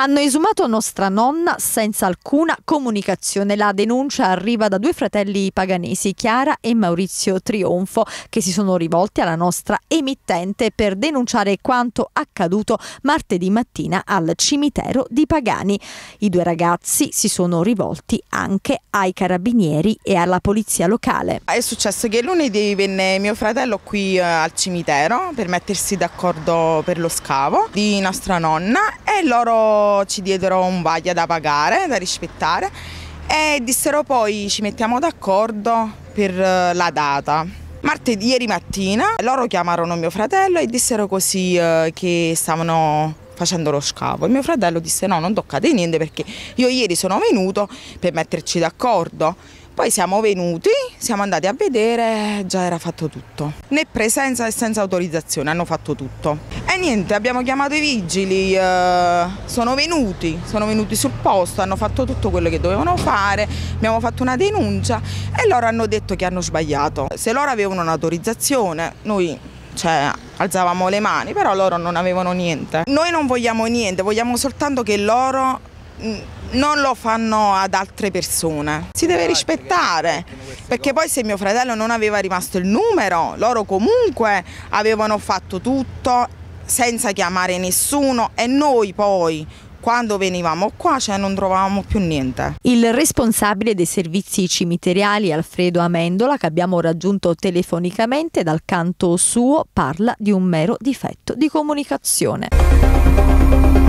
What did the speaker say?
Hanno esumato nostra nonna senza alcuna comunicazione. La denuncia arriva da due fratelli paganesi, Chiara e Maurizio Trionfo, che si sono rivolti alla nostra emittente per denunciare quanto accaduto martedì mattina al cimitero di Pagani. I due ragazzi si sono rivolti anche ai carabinieri e alla polizia locale. È successo che lunedì venne mio fratello qui eh, al cimitero per mettersi d'accordo per lo scavo di nostra nonna e loro ci diedero un vaglia da pagare, da rispettare e dissero poi ci mettiamo d'accordo per eh, la data. Martedì, ieri mattina loro chiamarono mio fratello e dissero così eh, che stavano facendo lo scavo. E mio fratello disse no, non toccate niente perché io ieri sono venuto per metterci d'accordo. Poi siamo venuti, siamo andati a vedere, già era fatto tutto. Né presenza né senza autorizzazione, hanno fatto tutto niente, abbiamo chiamato i vigili, eh, sono venuti, sono venuti sul posto, hanno fatto tutto quello che dovevano fare, abbiamo fatto una denuncia e loro hanno detto che hanno sbagliato. Se loro avevano un'autorizzazione, noi cioè, alzavamo le mani, però loro non avevano niente. Noi non vogliamo niente, vogliamo soltanto che loro mm, non lo fanno ad altre persone. Si deve rispettare, perché poi se mio fratello non aveva rimasto il numero, loro comunque avevano fatto tutto senza chiamare nessuno e noi poi quando venivamo qua cioè non trovavamo più niente. Il responsabile dei servizi cimiteriali Alfredo Amendola, che abbiamo raggiunto telefonicamente dal canto suo, parla di un mero difetto di comunicazione.